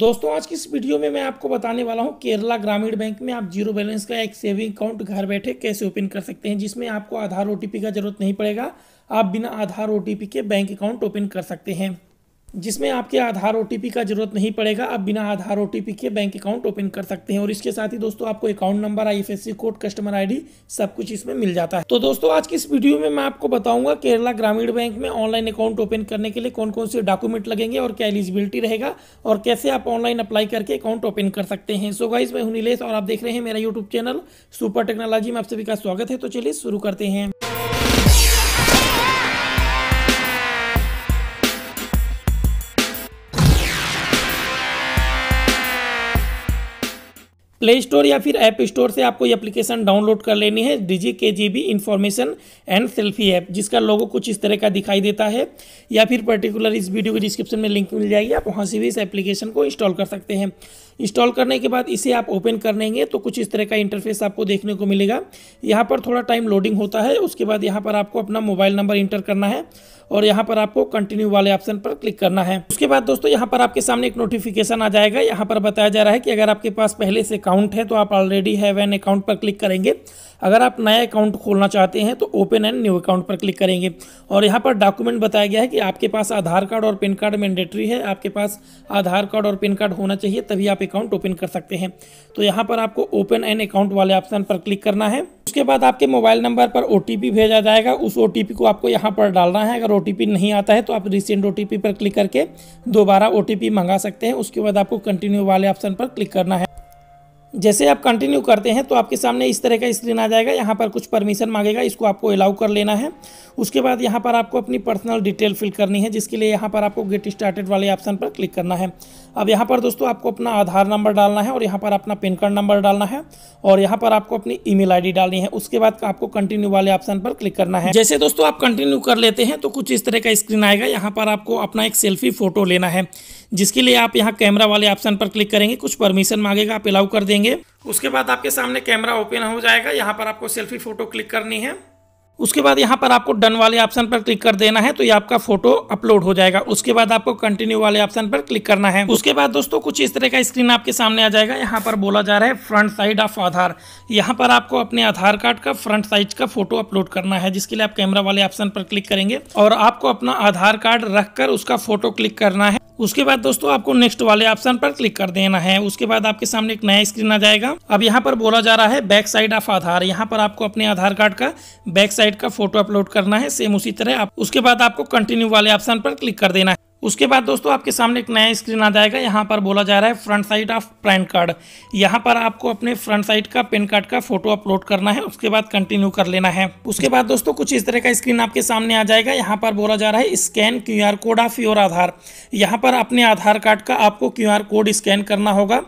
दोस्तों आज की इस वीडियो में मैं आपको बताने वाला हूं केरला ग्रामीण बैंक में आप जीरो बैलेंस का एक सेविंग अकाउंट घर बैठे कैसे ओपन कर सकते हैं जिसमें आपको आधार ओ का जरूरत नहीं पड़ेगा आप बिना आधार ओ के बैंक अकाउंट ओपन कर सकते हैं जिसमें आपके आधार ओ का जरूरत नहीं पड़ेगा आप बिना आधार ओ के बैंक अकाउंट ओपन कर सकते हैं और इसके साथ ही दोस्तों आपको account number I code customer I सब कुछ इसमें मिल जाता है तो दोस्तों आज की इस वीडियो में मैं आपको बताऊंगा केरला ग्रामीण बैंक में ऑनलाइन अकाउंट ओपन करने के लिए कौन कौन से डॉक्यूमेंट लगेंगे और क्या एलिजिबिलिटी रहेगा और कैसे आप ऑनलाइन अप्लाई करके अकाउंट ओपन कर सकते हैं सो गाइज मैं हूं और आप देख रहे हैं मेरा यूट्यूब चैनल सुपर टेक्नोलॉजी में आप सभी का स्वागत है तो चलिए शुरू करते हैं प्ले स्टोर या फिर ऐप स्टोर से आपको ये एप्लीकेशन डाउनलोड कर लेनी है डीजी के G B information and selfie app जिसका लोगो कुछ इस तरह का दिखाई देता है या फिर पर्टिकुलर इस वीडियो के डिस्क्रिप्शन में लिंक मिल जाएगी आप वहाँ से भी इस एप्लीकेशन को इंस्टॉल कर सकते हैं इंस्टॉल करने के बाद इसे आप ओपन कर लेंगे तो कुछ इस तरह का इंटरफेस आपको देखने को मिलेगा यहाँ पर थोड़ा टाइम लोडिंग होता है उसके बाद यहाँ पर आपको अपना मोबाइल नंबर इंटर करना है और यहाँ पर आपको कंटिन्यू वाले ऑप्शन पर क्लिक करना है उसके बाद दोस्तों यहाँ पर आपके सामने एक नोटिफिकेशन आ जाएगा यहाँ पर बताया जा रहा है कि अगर आपके पास पहले से अकाउंट है तो आप ऑलरेडी हैव एन अकाउंट पर क्लिक करेंगे अगर आप नया अकाउंट खोलना चाहते हैं तो ओपन एंड न्यू अकाउंट पर क्लिक करेंगे और यहाँ पर डॉक्यूमेंट बताया गया है कि आपके पास आधार कार्ड और पिन कार्ड मैंडेटरी है आपके पास आधार कार्ड और पिन कार्ड होना चाहिए तभी आप अकाउंट ओपन कर सकते हैं तो यहाँ पर आपको ओपन एंड अकाउंट वाले ऑप्शन पर क्लिक करना है उसके बाद आपके मोबाइल नंबर पर ओ भेजा जाएगा उस ओ को आपको यहाँ पर डालना है अगर ओ नहीं आता है तो आप रिसेंट ओ पर क्लिक करके दोबारा ओ मंगा सकते हैं उसके बाद आपको कंटिन्यू वाले ऑप्शन पर क्लिक करना है जैसे आप कंटिन्यू करते हैं तो आपके सामने इस तरह का स्क्रीन आ जाएगा यहाँ पर कुछ परमिशन मांगेगा इसको आपको अलाउ कर लेना है उसके बाद यहाँ पर आपको अपनी पर्सनल डिटेल फिल करनी है जिसके लिए यहाँ पर आपको गेट स्टार्टेड वाले ऑप्शन पर क्लिक करना है अब यहाँ पर दोस्तों आपको अपना आधार नंबर डालना है और यहाँ पर अपना पेन कार्ड नंबर डालना है और यहाँ पर आपको अपनी ईमेल आईडी डालनी है उसके बाद आपको कंटिन्यू वाले ऑप्शन पर क्लिक करना है जैसे दोस्तों आप कंटिन्यू कर लेते हैं तो कुछ इस तरह का स्क्रीन आएगा यहाँ पर आपको अपना एक सेल्फी फोटो लेना है जिसके लिए आप यहाँ कैमरा वाले ऑप्शन पर क्लिक करेंगे कुछ परमिशन मांगेगा आप अलाउ कर देंगे उसके बाद आपके सामने कैमरा ओपन हो जाएगा यहाँ पर आपको सेल्फी फोटो क्लिक करनी है उसके बाद यहाँ पर आपको डन वाले ऑप्शन पर क्लिक कर देना है तो ये आपका फोटो अपलोड हो जाएगा उसके बाद आपको कंटिन्यू वाले ऑप्शन पर क्लिक करना है उसके बाद दोस्तों कुछ इस तरह का स्क्रीन आपके सामने आ जाएगा यहाँ पर बोला जा रहा है फ्रंट साइड ऑफ आधार यहाँ पर आपको अपने आधार कार्ड का फ्रंट साइज का फोटो अपलोड करना है जिसके लिए आप कैमरा वाले ऑप्शन पर क्लिक करेंगे और आपको अपना आधार कार्ड रखकर उसका फोटो क्लिक करना है उसके बाद दोस्तों आपको नेक्स्ट वाले ऑप्शन पर क्लिक कर देना है उसके बाद आपके सामने एक नया स्क्रीन आ जाएगा अब यहाँ पर बोला जा रहा है बैक साइड ऑफ आधार यहाँ पर आपको अपने आधार कार्ड का बैक साइड वेबसाइट का फोटो अपलोड करना है सेम उसी तरह आप उसके बाद आपको कंटिन्यू वाले ऑप्शन पर क्लिक कर देना है उसके बाद दोस्तों आपके सामने एक नया स्क्रीन आ जाएगा यहाँ पर बोला जा रहा है front side of pan card यहाँ पर आपको अपने फ्रंट साइड का पैन कार्ड का फोटो अपलोड करना है उसके बाद कंटिन्यू कर लेना है उसके बाद दोस्तों कुछ इस तरह का स्क्रीन आपके सामने आ जाएगा यहाँ पर बोला जा रहा है scan Q code of your Aadhaar यहाँ पर अपने आधार कार्ड का आपको क्यू कोड स्कैन करना होगा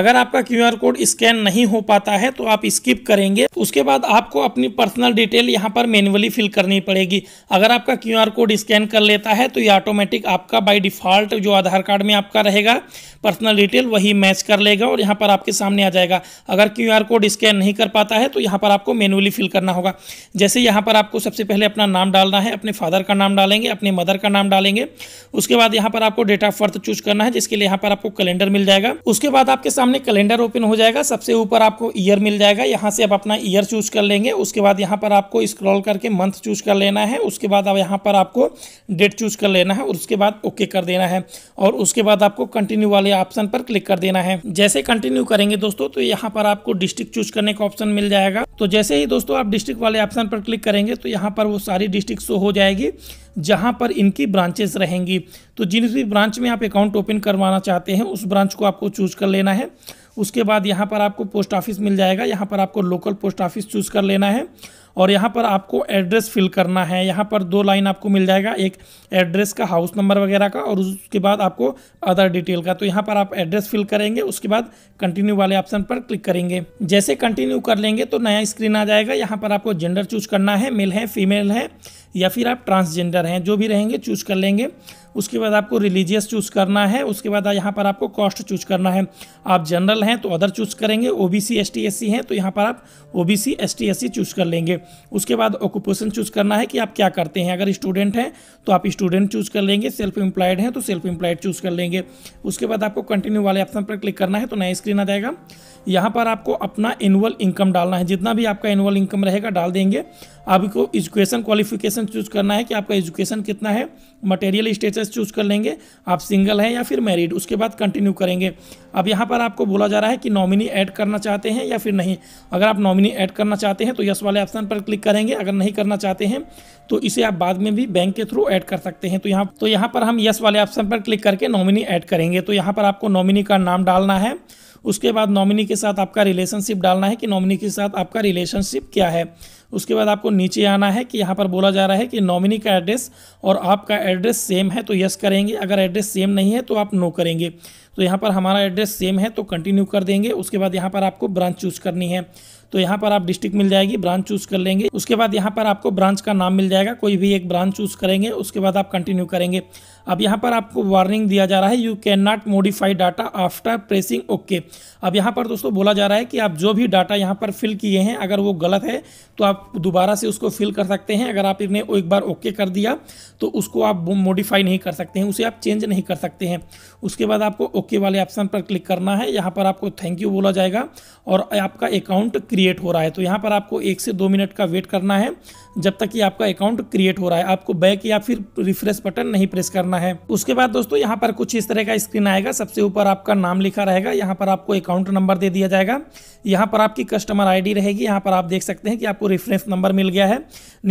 अगर आपका क्यू कोड स्कैन नहीं हो पाता है तो आप स्किप करेंगे उसके बाद आपको अपनी पर्सनल डिटेल यहाँ पर मैनुअली फिल करनी पड़ेगी अगर आपका क्यू कोड स्कैन कर लेता है तो ये ऑटोमेटिक आपका आपका बाय डिफ़ॉल्ट जो आधार कार्ड में आपका रहेगा पर्सनल डिटेल वही मैच कर लेगा और यहाँ पर आपके सामने आ जाएगा अगर क्यू कोड स्कैन नहीं कर पाता है तो यहाँ पर आपको मैनुअली फिल करना होगा जैसे यहाँ पर आपको सबसे पहले अपना नाम डालना है अपने फादर का नाम डालेंगे अपने मदर का नाम डालेंगे उसके बाद यहाँ पर आपको डेट ऑफ बर्थ चूज करना है जिसके लिए यहाँ पर आपको कैलेंडर मिल जाएगा उसके बाद आपके सामने कैलेंडर ओपन हो जाएगा सबसे ऊपर आपको ईयर मिल जाएगा यहाँ से आप अपना ईयर चूज कर लेंगे उसके बाद यहाँ पर आपको स्क्रॉल करके मंथ चूज कर लेना है उसके बाद अब यहाँ पर आपको डेट चूज कर लेना है और उसके बाद ओके कर देना है और उसके बाद आपको कंटिन्यू वाले ऑप्शन पर क्लिक कर देना है जैसे कंटिन्यू करेंगे दोस्तों तो यहाँ पर आपको डिस्ट्रिक्ट चूज करने का ऑप्शन मिल जाएगा तो जैसे ही दोस्तों आप डिस्ट्रिक्ट वाले ऑप्शन पर क्लिक करेंगे तो यहाँ पर वो सारी डिस्ट्रिक्ट शो हो जाएगी जहाँ पर इनकी ब्रांचेस रहेंगी तो जिन भी ब्रांच में आप अकाउंट ओपन करवाना चाहते हैं उस ब्रांच को आपको चूज कर लेना है उसके बाद यहाँ पर आपको पोस्ट ऑफिस मिल जाएगा यहाँ पर आपको लोकल पोस्ट ऑफिस चूज कर लेना है और यहाँ पर आपको एड्रेस फिल करना है यहाँ पर दो लाइन आपको मिल जाएगा एक एड्रेस का हाउस नंबर वगैरह का और उसके बाद आपको अदर डिटेल का तो यहाँ पर आप एड्रेस फिल करेंगे उसके बाद कंटिन्यू वाले ऑप्शन पर क्लिक करेंगे जैसे कंटिन्यू कर लेंगे तो नया स्क्रीन आ जाएगा यहाँ पर आपको जेंडर चूज करना है मेल है फीमेल है या फिर आप ट्रांसजेंडर हैं जो भी रहेंगे चूज़ कर लेंगे उसके बाद आपको रिलीजियस चूज़ करना है उसके बाद यहाँ पर आपको कॉस्ट चूज़ करना है आप जनरल हैं तो अदर चूज़ करेंगे O B C S T S C हैं तो यहाँ पर आप O B C S T S C choose कर लेंगे उसके बाद ऑक्यूपेशन चूज़ करना है कि आप क्या करते हैं अगर स्टूडेंट हैं तो आप स्टूडेंट चूज़ कर लेंगे सेल्फ एम्प्लॉयड हैं तो सेल्फ एम्प्लॉयड चूज़ कर लेंगे उसके बाद आपको कंटिन्यू वाले ऑप्शन पर क्लिक करना है तो नया स्क्रीन आ जाएगा यहाँ पर आपको अपना एनुअल इनकम डालना है जितना भी आपका एनुअल इनकम रहेगा डाल देंगे आपको एजुकेशन क्वालिफिकेशन चूज करना है कि आपका एजुकेशन कितना है मटेरियल स्टेटस चूज कर लेंगे आप सिंगल हैं या फिर मैरिड उसके बाद कंटिन्यू करेंगे अब यहाँ पर आपको बोला जा रहा है कि नॉमिनी ऐड करना चाहते हैं या फिर नहीं अगर आप नॉमिनी ऐड करना चाहते हैं तो यस वाले ऑप्शन पर क्लिक करेंगे अगर नहीं करना चाहते हैं तो इसे आप बाद में भी बैंक के थ्रू ऐड कर सकते हैं तो यहाँ तो यहाँ पर हम यस वाले ऑप्शन पर क्लिक करके नॉमिनी ऐड करेंगे तो यहाँ पर आपको नॉमिनी का नाम डालना है उसके बाद नॉमिनी के साथ आपका रिलेशनशिप डालना है कि नॉमिनी के साथ आपका रिलेशनशिप क्या है उसके बाद आपको नीचे आना है कि यहाँ पर बोला जा रहा है कि नॉमिनी का एड्रेस और आपका एड्रेस सेम है तो यस करेंगे अगर एड्रेस सेम नहीं है तो आप नो करेंगे तो यहाँ पर हमारा एड्रेस सेम है तो कंटिन्यू कर देंगे उसके बाद यहाँ पर आपको ब्रांच चूज करनी है तो यहाँ पर आप डिस्ट्रिक्ट मिल जाएगी ब्रांच चूज कर लेंगे उसके बाद यहाँ पर आपको ब्रांच का नाम मिल जाएगा कोई भी एक ब्रांच चूज करेंगे उसके बाद आप कंटिन्यू करेंगे अब यहाँ पर आपको वार्निंग दिया जा रहा है you can not modify data after pressing okay अब यहाँ पर दोस्तों बोला जा रहा है कि आप जो भी डाटा यहाँ पर फिल किए हैं अगर वो गलत है तो आप दोबारा से उसको फिल कर सकते हैं अगर आप इन्हें एक बार ओके कर दिया तो उसको आप मोडिफाई नहीं कर सकते हैं उसे आप चेंज नहीं कर सकते हैं उसके बाद आपको ओके वाले ऑप्शन पर क्लिक करना है यहाँ पर आपको थैंक यू बोला जाएगा और आपका अकाउंट क्रिएट हो रहा है तो यहाँ पर आपको एक से दो मिनट का वेट करना है जब तक कि आपका अकाउंट क्रिएट हो रहा है आपको बैक या फिर रिफ्रेश बटन नहीं प्रेस करना है उसके बाद दोस्तों यहाँ पर कुछ इस तरह का स्क्रीन आएगा सबसे ऊपर आपका नाम लिखा रहेगा यहाँ पर आपको अकाउंट नंबर दे दिया जाएगा यहाँ पर आपकी कस्टमर आई रहेगी यहाँ पर आप देख सकते हैं कि आपको रेफरेंस नंबर मिल गया है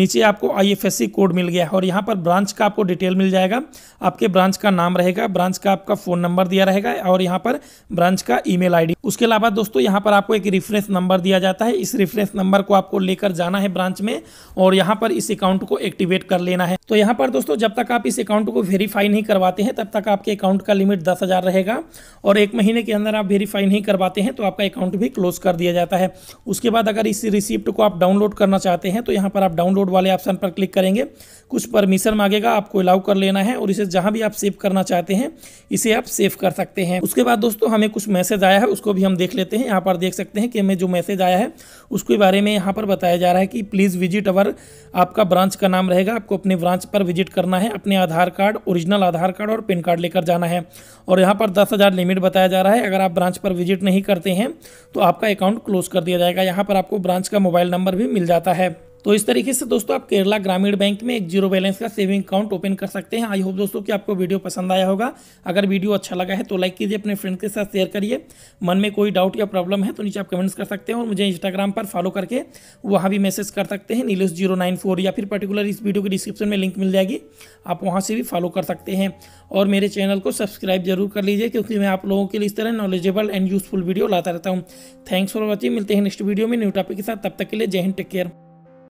नीचे आपको आई कोड मिल गया है और यहाँ पर ब्रांच का आपको डिटेल मिल जाएगा आपके ब्रांच का नाम रहेगा ब्रांच का आपका फ़ोन नंबर दिया रहेगा और यहाँ पर ब्रांच का ई मेल उसके अलावा दोस्तों यहाँ पर आपको एक रेफरेंस नंबर दिया जाता है जाता है इस रेफरेंस नंबर को आपको लेकर जाना है ब्रांच में और यहाँ पर इस अकाउंट को एक्टिवेट कर लेना है तो यहाँ पर दोस्तों जब तक आप इस अकाउंट को वेरीफाई नहीं करवाते हैं तब तक आपके अकाउंट का लिमिट दस हज़ार रहेगा और एक महीने के अंदर आप वेरीफाई नहीं करवाते हैं तो आपका अकाउंट भी क्लोज कर दिया जाता है उसके बाद अगर इस रिसिप्ट को आप डाउनलोड करना चाहते हैं तो यहाँ पर आप डाउनलोड वाले ऑप्शन पर क्लिक करेंगे कुछ परमिशन मांगेगा आपको अलाउ कर लेना है और इसे जहाँ भी आप सेव करना चाहते हैं इसे आप सेव कर सकते हैं उसके बाद दोस्तों हमें कुछ मैसेज आया है उसको भी हम देख लेते हैं यहाँ पर देख सकते हैं कि हमें जो मैसेज आया है है उसके बारे में यहाँ पर बताया जा रहा है कि प्लीज़ विजिट अवर आपका ब्रांच का नाम रहेगा आपको अपने ब्रांच पर विजिट करना है अपने Aadhaar card original Aadhaar card और पेन कार्ड लेकर जाना है और यहाँ पर दस हज़ार लिमिट बताया जा रहा है अगर आप ब्रांच पर विजिट नहीं करते हैं तो आपका अकाउंट क्लोज कर दिया जाएगा यहाँ पर आपको ब्रांच का मोबाइल नंबर भी मिल जाता है तो इस तरीके से दोस्तों आप केरला ग्रामीण बैंक में एक जीरो बैलेंस का सेविंग अकाउंट ओपन कर सकते हैं आई होप दोस्तों कि आपको वीडियो पसंद आया होगा अगर वीडियो अच्छा लगा है तो लाइक कीजिए अपने फ्रेंड्स के साथ शेयर करिए मन में कोई डाउट या प्रॉब्लम है तो नीचे आप कमेंट्स कर सकते हैं और मुझे इंस्टाग्राम पर फॉलो करके वहाँ भी मैसेज कर सकते हैं नीलेस जीरो नाइन फोर या फिर पर्टिकुलर इस वीडियो की डिस्क्रिप्शन में लिंक मिल जाएगी आप वहाँ से भी फॉलो कर सकते हैं और मेरे चैनल को सब्सक्राइब जरूर कर लीजिए क्योंकि मैं आप लोगों के लिए इस तरह नॉलेजेबल एंड यूजफुल वीडियो लाता रहता हूँ थैंक्स फॉर वॉचिंग मिलते हैं नेक्स्ट वीडियो में न्यू टॉपिक के साथ तब तक के लिए जय हिंद टेक केयर